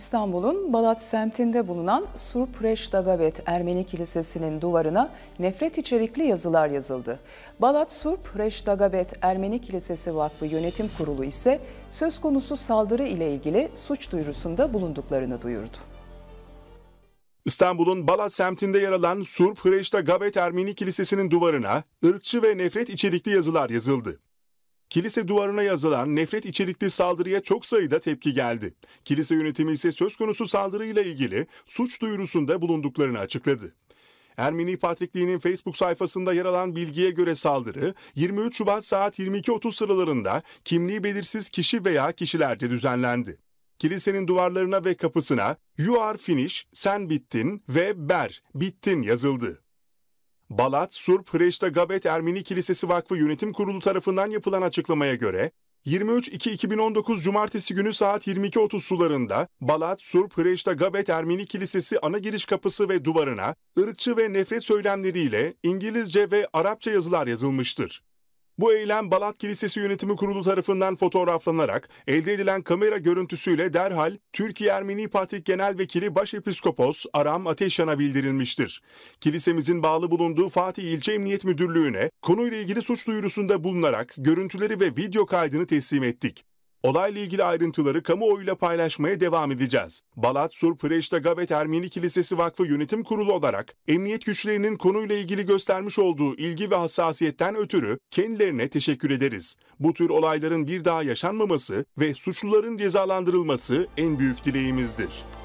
İstanbul'un Balat semtinde bulunan Surpreş Dagabet Ermeni Kilisesi'nin duvarına nefret içerikli yazılar yazıldı. Balat Surpreş Dagabet Ermeni Kilisesi Vakfı Yönetim Kurulu ise söz konusu saldırı ile ilgili suç duyurusunda bulunduklarını duyurdu. İstanbul'un Balat semtinde yer alan Surp Hreş'te Ermeni Kilisesi'nin duvarına ırkçı ve nefret içerikli yazılar yazıldı. Kilise duvarına yazılan nefret içerikli saldırıya çok sayıda tepki geldi. Kilise yönetimi ise söz konusu saldırıyla ilgili suç duyurusunda bulunduklarını açıkladı. Ermeni Patrikliği'nin Facebook sayfasında yer alan bilgiye göre saldırı 23 Şubat saat 22.30 sıralarında kimliği belirsiz kişi veya kişilerde düzenlendi. Kilisenin duvarlarına ve kapısına You are finish, sen bittin ve ber, bittin yazıldı. Balat, Surp Preş'te Gabet Ermeni Kilisesi Vakfı Yönetim Kurulu tarafından yapılan açıklamaya göre, 23-2-2019 Cumartesi günü saat 22.30 sularında Balat, Surp Preş'te Gabet Ermeni Kilisesi ana giriş kapısı ve duvarına ırkçı ve nefret söylemleriyle İngilizce ve Arapça yazılar yazılmıştır. Bu eylem Balat Kilisesi Yönetimi Kurulu tarafından fotoğraflanarak elde edilen kamera görüntüsüyle derhal Türkiye Ermeni Patrik Genel Vekili Başepiskopos Aram Ateşyan'a bildirilmiştir. Kilisemizin bağlı bulunduğu Fatih İlçe Emniyet Müdürlüğü'ne konuyla ilgili suç duyurusunda bulunarak görüntüleri ve video kaydını teslim ettik. Olayla ilgili ayrıntıları kamuoyuyla paylaşmaya devam edeceğiz. Balat Sur Preşta Gavet Ermeni Kilisesi Vakfı Yönetim Kurulu olarak emniyet güçlerinin konuyla ilgili göstermiş olduğu ilgi ve hassasiyetten ötürü kendilerine teşekkür ederiz. Bu tür olayların bir daha yaşanmaması ve suçluların cezalandırılması en büyük dileğimizdir.